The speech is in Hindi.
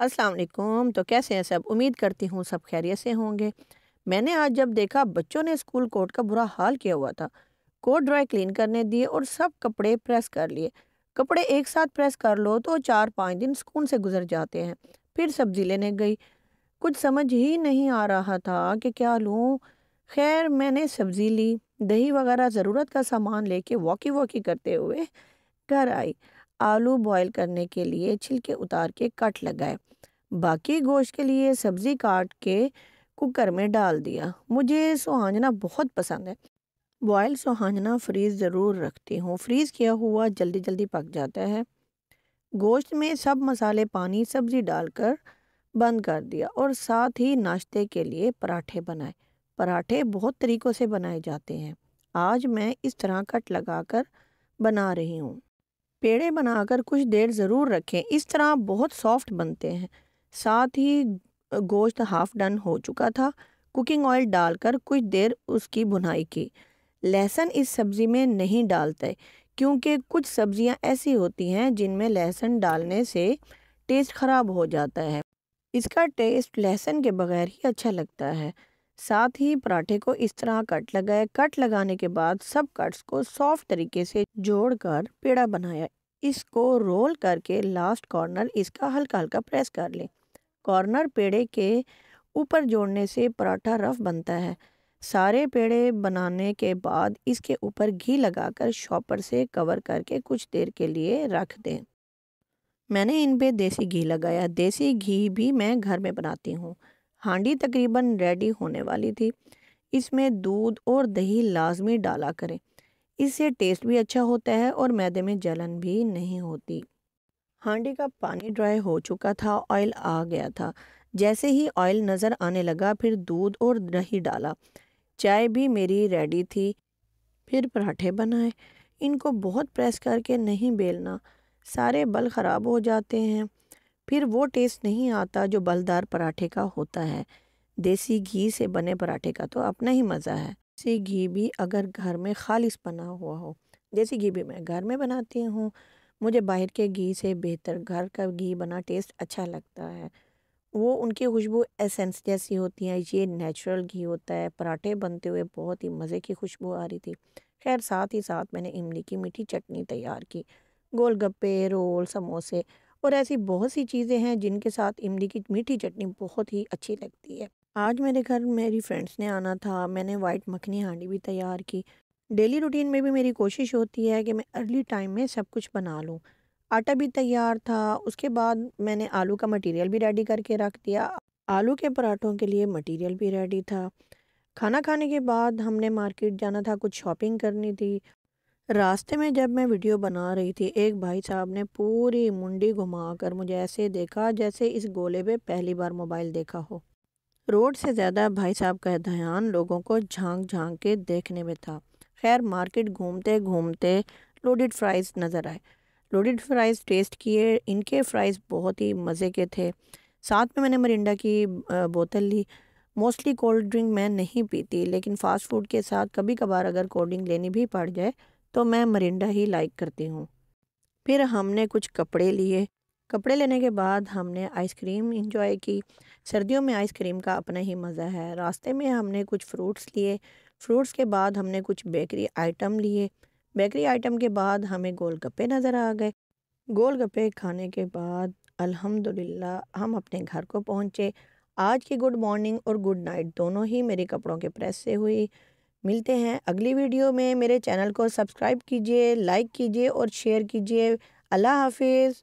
अस्सलाम वालेकुम तो कैसे हैं सब उम्मीद करती हूँ सब खैरियत से होंगे मैंने आज जब देखा बच्चों ने स्कूल कोट का बुरा हाल किया हुआ था कोट ड्राई क्लीन करने दिए और सब कपड़े प्रेस कर लिए कपड़े एक साथ प्रेस कर लो तो चार पाँच दिन सुकून से गुजर जाते हैं फिर सब्जी लेने गई कुछ समझ ही नहीं आ रहा था कि क्या लूँ खैर मैंने सब्ज़ी ली दही वगैरह ज़रूरत का सामान लेके वॉकी वॉकी करते हुए घर आई आलू बॉईल करने के लिए छिलके उतार के कट लगाए बाकी गोश्त के लिए सब्ज़ी काट के कुकर में डाल दिया मुझे सुहाजना बहुत पसंद है बॉयल सुहाजना फ्रीज़ ज़रूर रखती हूँ फ्रीज़ किया हुआ जल्दी जल्दी पक जाता है गोश्त में सब मसाले पानी सब्ज़ी डालकर बंद कर दिया और साथ ही नाश्ते के लिए पराठे बनाए पराठे बहुत तरीक़ों से बनाए जाते हैं आज मैं इस तरह कट लगाकर बना रही हूँ पेड़े बनाकर कुछ देर ज़रूर रखें इस तरह बहुत सॉफ्ट बनते हैं साथ ही गोश्त हाफ़ डन हो चुका था कुकिंग ऑयल डालकर कुछ देर उसकी बुनाई की लहसुन इस सब्ज़ी में नहीं डालते क्योंकि कुछ सब्ज़ियाँ ऐसी होती हैं जिनमें लहसुन डालने से टेस्ट ख़राब हो जाता है इसका टेस्ट लहसुन के बगैर ही अच्छा लगता है साथ ही पराठे को इस तरह कट लगाए कट लगाने के बाद सब कट्स को सॉफ्ट तरीके से जोड़कर पेड़ा बनाया इसको रोल करके लास्ट कॉर्नर इसका हल्का हल्का प्रेस कर लें कॉर्नर पेड़े के ऊपर जोड़ने से पराठा रफ बनता है सारे पेड़े बनाने के बाद इसके ऊपर घी लगाकर शॉपर से कवर करके कुछ देर के लिए रख दें मैंने इन पे देसी घी लगाया देसी घी भी मैं घर में बनाती हूँ हांडी तकरीबन रेडी होने वाली थी इसमें दूध और दही लाजमी डाला करें इससे टेस्ट भी अच्छा होता है और मैदे में जलन भी नहीं होती हांडी का पानी ड्राई हो चुका था ऑयल आ गया था जैसे ही ऑयल नज़र आने लगा फिर दूध और दही डाला चाय भी मेरी रेडी थी फिर पराठे बनाए इनको बहुत प्रेस करके नहीं बेलना सारे बल ख़राब हो जाते हैं फिर वो टेस्ट नहीं आता जो बलदार पराठे का होता है देसी घी से बने पराठे का तो अपना ही मज़ा है जैसे घी भी अगर घर में खालिश बना हुआ हो जैसे घी भी मैं घर में बनाती हूँ मुझे बाहर के घी से बेहतर घर का घी बना टेस्ट अच्छा लगता है वो उनकी खुशबू एसेंस जैसी होती है ये नेचुरल घी होता है पराठे बनते हुए बहुत ही मज़े की खुशबू आ रही थी खैर साथ ही साथ मैंने इमली की मीठी चटनी तैयार की गोलगप्पे रोल समोसे और ऐसी बहुत सी चीज़ें हैं जिनके साथ इमली की मीठी चटनी बहुत ही अच्छी लगती है आज मेरे घर मेरी फ्रेंड्स ने आना था मैंने वाइट मखनी हांडी भी तैयार की डेली रूटीन में भी मेरी कोशिश होती है कि मैं अर्ली टाइम में सब कुछ बना लूँ आटा भी तैयार था उसके बाद मैंने आलू का मटेरियल भी रेडी करके रख दिया आलू के पराठों के लिए मटेरियल भी रेडी था खाना खाने के बाद हमने मार्केट जाना था कुछ शॉपिंग करनी थी रास्ते में जब मैं वीडियो बना रही थी एक भाई साहब ने पूरी मुंडी घुमाकर मुझे ऐसे देखा जैसे इस गोले पे पहली बार मोबाइल देखा हो रोड से ज़्यादा भाई साहब का ध्यान लोगों को झांक झांक के देखने में था खैर मार्केट घूमते घूमते लोडेड फ्राइज़ नज़र आए लोडेड फ्राइज़ टेस्ट किए इनके फ्राइज़ बहुत ही मज़े के थे साथ में मैंने मरिंडा की बोतल ली मोस्टली कोल्ड ड्रिंक मैं नहीं पीती लेकिन फ़ास्ट फूड के साथ कभी कभार अगर कोल्ड ड्रिंक लेनी भी पड़ जाए तो मैं मरिंडा ही लाइक करती हूँ फिर हमने कुछ कपड़े लिए कपड़े लेने के बाद हमने आइसक्रीम इंजॉय की सर्दियों में आइसक्रीम का अपना ही मज़ा है रास्ते में हमने कुछ फ्रूट्स लिए फ्रूट्स के बाद हमने कुछ बेकरी आइटम लिए बेकरी आइटम के बाद हमें गोलगप्पे नज़र आ गए गोलगप्पे खाने के बाद अल्हम्दुलिल्लाह हम अपने घर को पहुँचे आज की गुड मॉर्निंग और गुड नाइट दोनों ही मेरे कपड़ों के प्रेस से हुई मिलते हैं अगली वीडियो में मेरे चैनल को सब्सक्राइब कीजिए लाइक कीजिए और शेयर कीजिए अल्लाह हाफिज़